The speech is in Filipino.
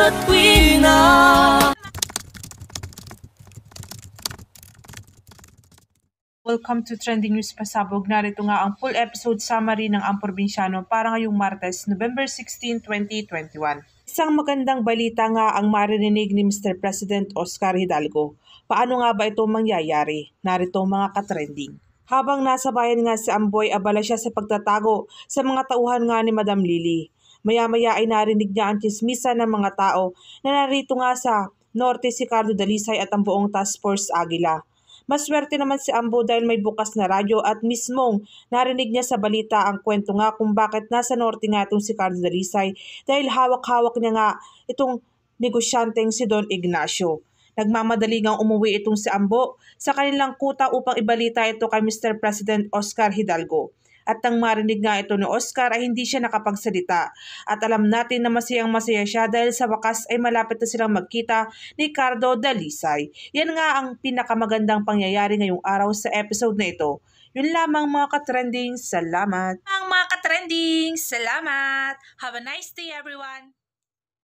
sa tuwina Welcome to Trending News Pasabog. Narito nga ang full episode summary ng Ang Probinsyano para ngayong Martes, November 16, 2021. Isang magandang balita nga ang maririnig ni Mr. President Oscar Hidalgo. Paano nga ba ito mangyayari? Narito mga katrending. Habang nasa bayan nga si Amboy, abala siya sa pagtatago sa mga tauhan nga ni Madam Lily. Maya-maya ay narinig niya ang chismisa ng mga tao na narito nga sa norte si Cardo Dalisay at ang buong Task Force Agila. Maswerte naman si Ambo dahil may bukas na radyo at mismong narinig niya sa balita ang kwento nga kung bakit nasa norte nga itong si Carlo Dalisay dahil hawak-hawak niya nga itong negosyanteng si Don Ignacio. Nagmamadali ngang umuwi itong si Ambo sa kanilang kuta upang ibalita ito kay Mr. President Oscar Hidalgo. At nang marinig nga ito ni Oscar ay hindi siya nakapagsalita. At alam natin na masayang masaya siya dahil sa wakas ay malapit na silang magkita ni Cardo Dalisay. Yan nga ang pinakamagandang pangyayari ngayong araw sa episode na ito. Yun lamang mga ka-trending, salamat! Ang mga ka-trending, salamat! Have a nice day everyone!